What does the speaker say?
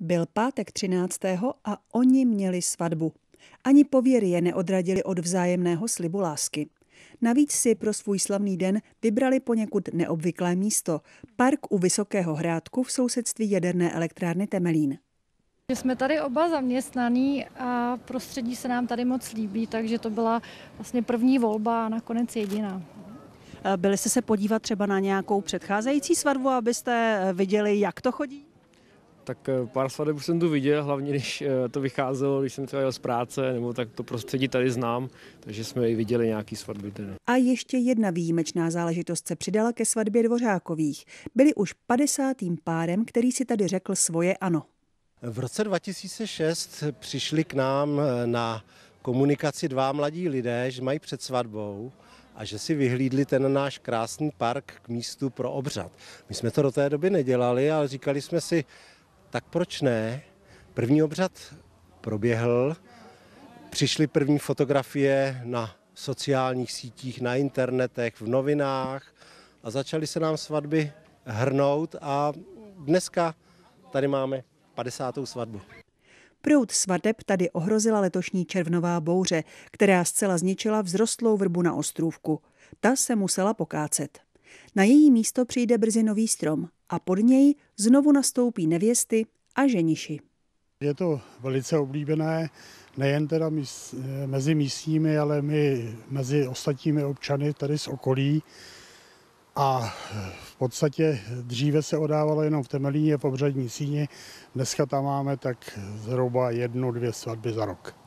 Byl pátek 13. a oni měli svatbu. Ani pověry je neodradili od vzájemného slibu lásky. Navíc si pro svůj slavný den vybrali poněkud neobvyklé místo, park u Vysokého hrádku v sousedství jaderné elektrárny Temelín. Jsme tady oba zaměstnaní a prostředí se nám tady moc líbí, takže to byla vlastně první volba a nakonec jediná. Byli jste se podívat třeba na nějakou předcházející svatbu, abyste viděli, jak to chodí? tak eh, pár svadeb už jsem tu viděl, hlavně když eh, to vycházelo, když jsem třeba jel z práce, nebo tak to prostředí tady znám, takže jsme i viděli nějaký svatby. Tady. A ještě jedna výjimečná záležitost se přidala ke svatbě Dvořákových. Byli už 50. párem, který si tady řekl svoje ano. V roce 2006 přišli k nám eh, na komunikaci dva mladí lidé, že mají před svatbou a že si vyhlídli ten náš krásný park k místu pro obřad. My jsme to do té doby nedělali, ale říkali jsme si, tak proč ne? První obřad proběhl, přišly první fotografie na sociálních sítích, na internetech, v novinách a začaly se nám svatby hrnout a dneska tady máme 50. svatbu. Prout svateb tady ohrozila letošní červnová bouře, která zcela zničila vzrostlou vrbu na ostrůvku. Ta se musela pokácet. Na její místo přijde brzy nový strom – a pod něj znovu nastoupí nevěsty a ženiši. Je to velice oblíbené nejen teda mezi místními, ale my mezi ostatními občany tady z okolí. A v podstatě dříve se odávalo jenom v Temelíně, v Obřadní síni. Dneska tam máme tak zhruba jednu, dvě svatby za rok.